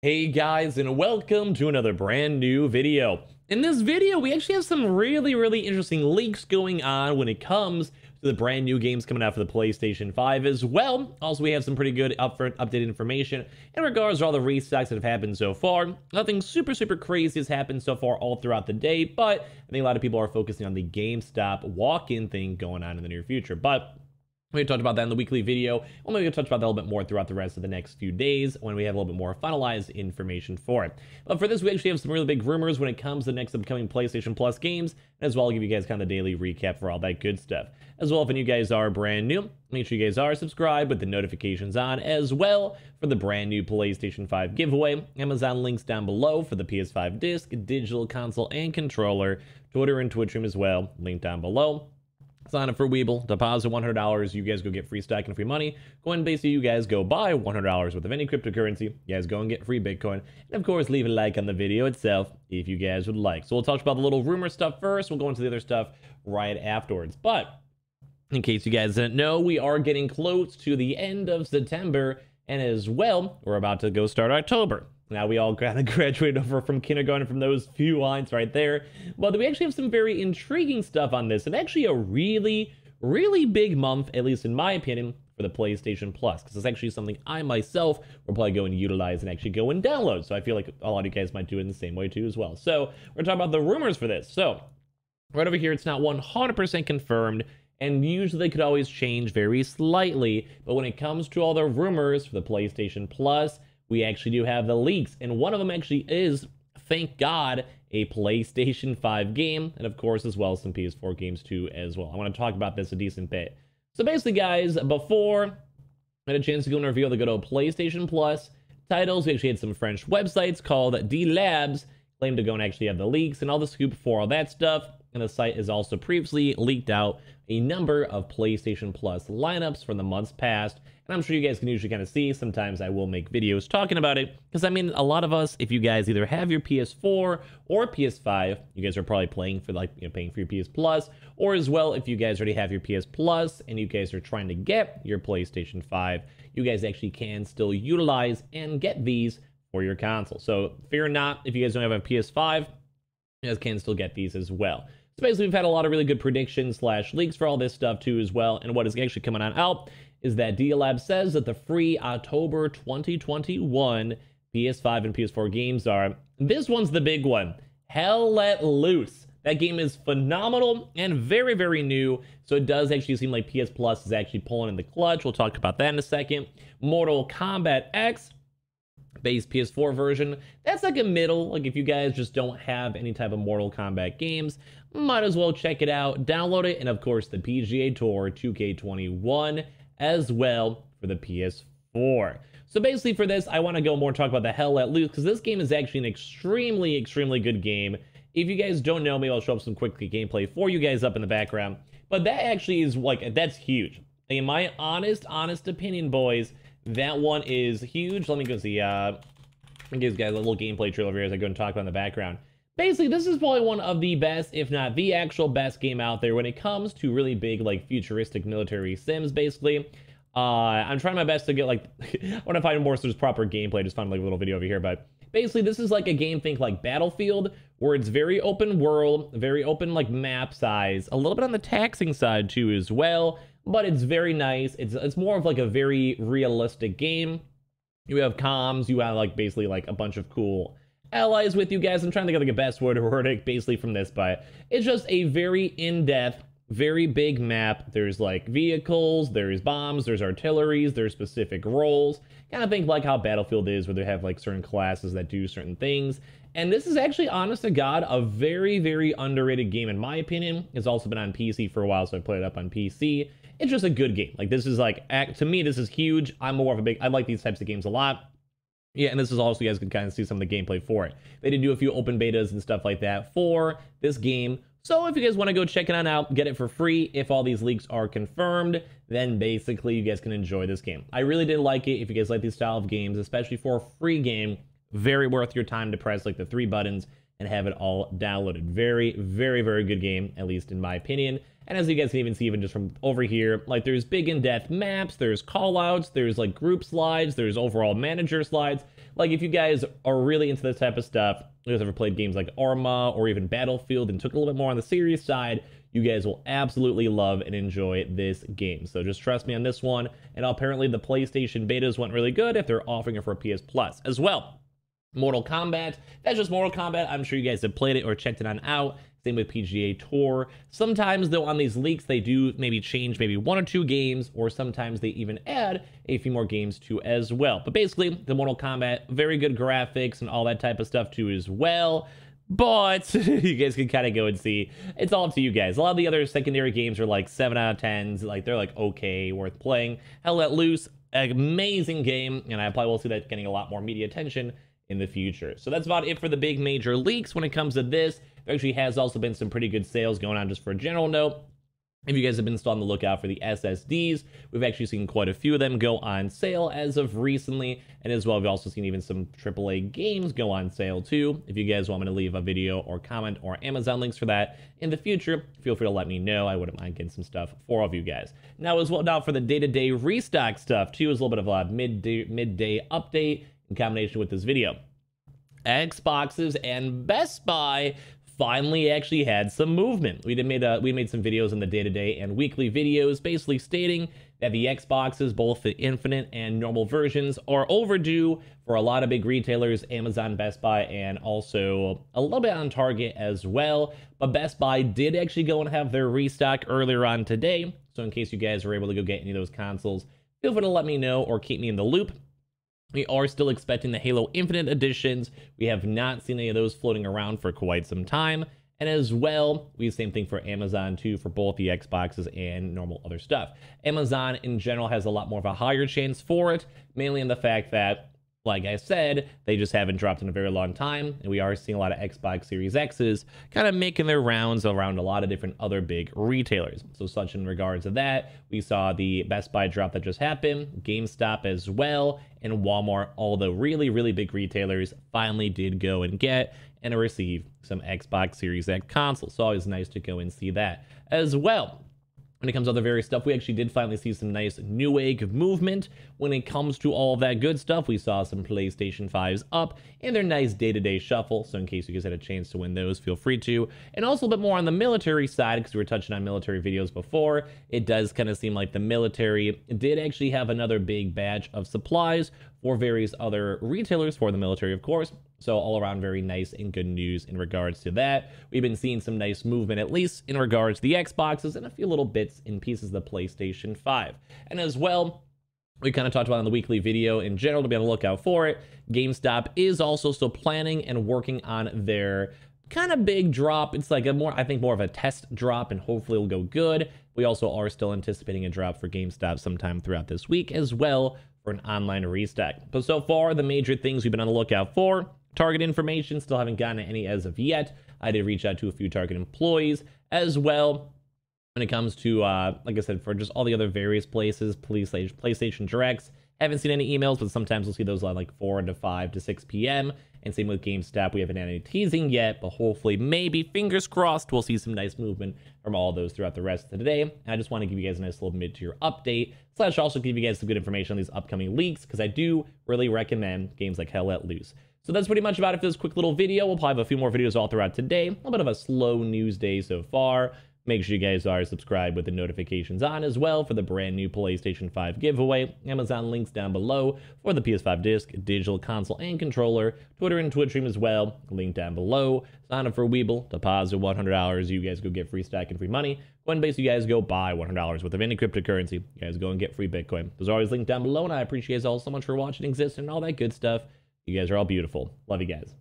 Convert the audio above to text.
Hey guys and welcome to another brand new video. In this video we actually have some really really interesting leaks going on when it comes to the brand new games coming out for the PlayStation 5 as well. Also we have some pretty good upfront updated information in regards to all the restocks that have happened so far. Nothing super super crazy has happened so far all throughout the day but I think a lot of people are focusing on the GameStop walk-in thing going on in the near future. But we talked about that in the weekly video. Well, maybe we'll touch about that a little bit more throughout the rest of the next few days when we have a little bit more finalized information for it. But for this, we actually have some really big rumors when it comes to the next upcoming PlayStation Plus games, as well I'll give you guys kind of the daily recap for all that good stuff. As well, if you guys are brand new, make sure you guys are subscribed with the notifications on as well for the brand new PlayStation 5 giveaway. Amazon links down below for the PS5 disc, digital console, and controller. Twitter and Twitch stream as well, linked down below sign up for Weeble, deposit $100, you guys go get free stack and free money. Coinbase, you guys go buy $100 worth of any cryptocurrency. You guys go and get free Bitcoin. And of course, leave a like on the video itself if you guys would like. So we'll talk about the little rumor stuff first. We'll go into the other stuff right afterwards. But in case you guys didn't know, we are getting close to the end of September. And as well, we're about to go start October. Now we all kind of graduated over from kindergarten from those few lines right there. But we actually have some very intriguing stuff on this, and actually a really, really big month, at least in my opinion, for the PlayStation Plus, because it's actually something I myself will probably go and utilize and actually go and download. So I feel like a lot of you guys might do it in the same way too as well. So we're talking about the rumors for this. So right over here, it's not 100% confirmed, and usually they could always change very slightly. But when it comes to all the rumors for the PlayStation Plus, we actually do have the leaks. And one of them actually is, thank God, a PlayStation 5 game. And of course, as well, some PS4 games too as well. I want to talk about this a decent bit. So basically, guys, before I had a chance to go and reveal the good old PlayStation Plus titles, we actually had some French websites called D-Labs claim to go and actually have the leaks and all the scoop for all that stuff. And the site has also previously leaked out a number of PlayStation Plus lineups from the months past and I'm sure you guys can usually kind of see. Sometimes I will make videos talking about it. Because, I mean, a lot of us, if you guys either have your PS4 or PS5, you guys are probably playing for, like, you know, paying for your PS Plus. Or as well, if you guys already have your PS Plus and you guys are trying to get your PlayStation 5, you guys actually can still utilize and get these for your console. So fear not, if you guys don't have a PS5, you guys can still get these as well. So basically, we've had a lot of really good predictions slash leaks for all this stuff too as well, and what is actually coming on out is that DLab says that the free October 2021 PS5 and PS4 games are. This one's the big one Hell Let Loose. That game is phenomenal and very, very new. So it does actually seem like PS Plus is actually pulling in the clutch. We'll talk about that in a second. Mortal Kombat X, base PS4 version. That's like a middle. Like if you guys just don't have any type of Mortal Kombat games, might as well check it out, download it, and of course the PGA Tour 2K21 as well for the PS4. So basically for this, I want to go more and talk about the Hell Let Loose because this game is actually an extremely, extremely good game. If you guys don't know, maybe I'll show up some quick gameplay for you guys up in the background. But that actually is like, that's huge. In my honest, honest opinion, boys, that one is huge. Let me go see, uh, you guys a little gameplay trailer here as I go and talk about in the background basically this is probably one of the best if not the actual best game out there when it comes to really big like futuristic military sims basically uh i'm trying my best to get like i want to find more sort of proper gameplay just find like a little video over here but basically this is like a game think like battlefield where it's very open world very open like map size a little bit on the taxing side too as well but it's very nice it's it's more of like a very realistic game you have comms you have like basically like a bunch of cool allies with you guys. I'm trying to get like a best word or basically from this, but it's just a very in-depth, very big map. There's like vehicles, there's bombs, there's artilleries, there's specific roles. Kind of think like how Battlefield is, where they have like certain classes that do certain things. And this is actually, honest to God, a very, very underrated game in my opinion. It's also been on PC for a while, so I played it up on PC. It's just a good game. Like this is like, to me, this is huge. I'm more of a big, I like these types of games a lot. Yeah, and this is also, you guys can kind of see some of the gameplay for it. They did do a few open betas and stuff like that for this game. So if you guys want to go check it on out, get it for free. If all these leaks are confirmed, then basically you guys can enjoy this game. I really did like it. If you guys like these style of games, especially for a free game, very worth your time to press like the three buttons and have it all downloaded. Very, very, very good game, at least in my opinion. And as you guys can even see, even just from over here, like there's big in-depth maps, there's callouts, there's like group slides, there's overall manager slides. Like if you guys are really into this type of stuff, you guys ever played games like Arma or even Battlefield and took a little bit more on the serious side, you guys will absolutely love and enjoy this game. So just trust me on this one. And apparently the PlayStation betas went really good if they're offering it for PS Plus as well. Mortal Kombat. That's just Mortal Kombat. I'm sure you guys have played it or checked it on out. Same with PGA Tour. Sometimes, though, on these leaks, they do maybe change maybe one or two games, or sometimes they even add a few more games to as well. But basically, the Mortal Kombat, very good graphics and all that type of stuff too as well but you guys can kind of go and see. It's all up to you guys. A lot of the other secondary games are like 7 out of 10s. Like, they're like, okay, worth playing. Hell Let Loose, amazing game. And I probably will see that getting a lot more media attention in the future. So that's about it for the big major leaks when it comes to this. There actually has also been some pretty good sales going on just for a general note. If you guys have been still on the lookout for the SSDs, we've actually seen quite a few of them go on sale as of recently. And as well, we've also seen even some AAA games go on sale too. If you guys want me to leave a video or comment or Amazon links for that in the future, feel free to let me know. I wouldn't mind getting some stuff for all of you guys. Now as well, now for the day-to-day -day restock stuff too, is a little bit of a midday, midday update in combination with this video. Xboxes and Best Buy finally actually had some movement. We did made a, uh, we made some videos in the day-to-day -day and weekly videos basically stating that the Xboxes, both the Infinite and normal versions, are overdue for a lot of big retailers, Amazon, Best Buy, and also a little bit on Target as well. But Best Buy did actually go and have their restock earlier on today. So in case you guys were able to go get any of those consoles, feel free to let me know or keep me in the loop. We are still expecting the Halo Infinite editions. We have not seen any of those floating around for quite some time. And as well, we same thing for Amazon too, for both the Xboxes and normal other stuff. Amazon in general has a lot more of a higher chance for it, mainly in the fact that like I said, they just haven't dropped in a very long time, and we are seeing a lot of Xbox Series X's kind of making their rounds around a lot of different other big retailers. So, such in regards to that, we saw the Best Buy drop that just happened, GameStop as well, and Walmart, all the really, really big retailers finally did go and get and receive some Xbox Series X consoles. So, always nice to go and see that as well when it comes to other various stuff, we actually did finally see some nice new age movement when it comes to all that good stuff. We saw some PlayStation 5s up and their nice day to -day shuffle. So in case you guys had a chance to win those, feel free to. And also a bit more on the military side, because we were touching on military videos before. It does kind of seem like the military did actually have another big batch of supplies for various other retailers for the military, of course. So, all around, very nice and good news in regards to that. We've been seeing some nice movement, at least in regards to the Xboxes and a few little bits and pieces of the PlayStation 5. And as well, we kind of talked about in the weekly video in general to be on the lookout for it. GameStop is also still planning and working on their kind of big drop. It's like a more, I think, more of a test drop, and hopefully it'll go good. We also are still anticipating a drop for GameStop sometime throughout this week as well for an online restack. But so far, the major things we've been on the lookout for target information, still haven't gotten any as of yet. I did reach out to a few target employees as well. When it comes to, uh, like I said, for just all the other various places, police PlayStation Directs, I haven't seen any emails, but sometimes we'll see those on like 4 to 5 to 6 p.m. And same with GameStop. We haven't had any teasing yet, but hopefully, maybe, fingers crossed, we'll see some nice movement from all those throughout the rest of the day. And I just want to give you guys a nice little mid-tier update, slash also give you guys some good information on these upcoming leaks, because I do really recommend games like Hell Let Loose. So that's pretty much about it for this quick little video. We'll probably have a few more videos all throughout today. A bit of a slow news day so far. Make sure you guys are subscribed with the notifications on as well for the brand new PlayStation 5 giveaway, Amazon links down below for the PS5 disc, digital console and controller, Twitter and Twitch stream as well, link down below. Sign up for Weeble, deposit $100, you guys go get free stack and free money. Coinbase, you guys go buy $100 worth of any cryptocurrency. You guys go and get free Bitcoin. There's always linked down below, and I appreciate you all so much for watching, existing, and all that good stuff. You guys are all beautiful. Love you guys.